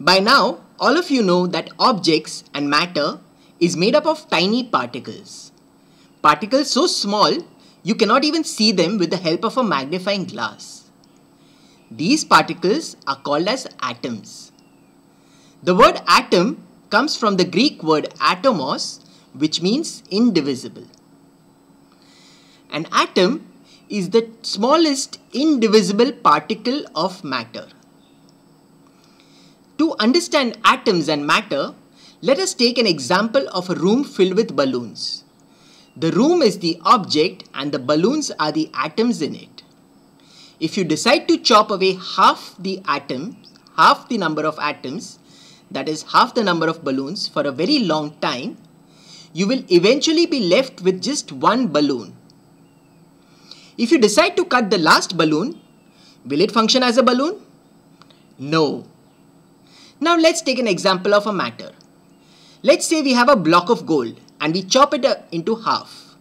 By now, all of you know that objects and matter is made up of tiny particles. Particles so small, you cannot even see them with the help of a magnifying glass. These particles are called as atoms. The word atom comes from the Greek word atomos, which means indivisible. An atom is the smallest indivisible particle of matter. To understand atoms and matter, let us take an example of a room filled with balloons. The room is the object and the balloons are the atoms in it. If you decide to chop away half the atom, half the number of atoms, that is half the number of balloons for a very long time, you will eventually be left with just one balloon. If you decide to cut the last balloon, will it function as a balloon? No, now let's take an example of a matter. Let's say we have a block of gold and we chop it into half.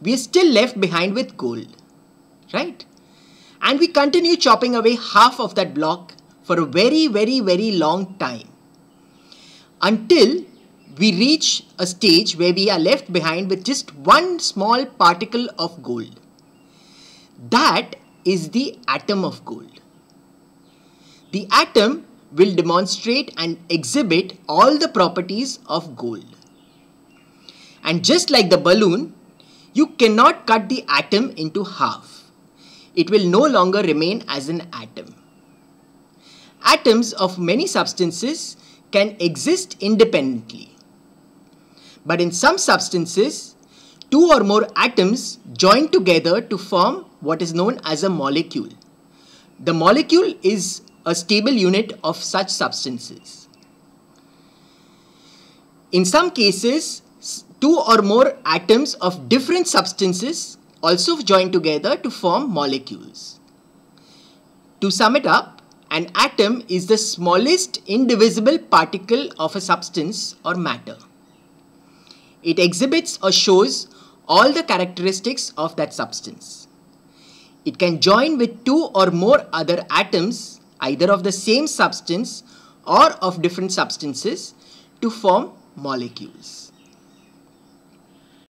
We are still left behind with gold, right? And we continue chopping away half of that block for a very, very, very long time until we reach a stage where we are left behind with just one small particle of gold. That is the atom of gold. The atom will demonstrate and exhibit all the properties of gold. And just like the balloon, you cannot cut the atom into half. It will no longer remain as an atom. Atoms of many substances can exist independently. But in some substances, two or more atoms join together to form what is known as a molecule. The molecule is a stable unit of such substances. In some cases, two or more atoms of different substances also join together to form molecules. To sum it up, an atom is the smallest indivisible particle of a substance or matter. It exhibits or shows all the characteristics of that substance. It can join with two or more other atoms either of the same substance or of different substances to form molecules.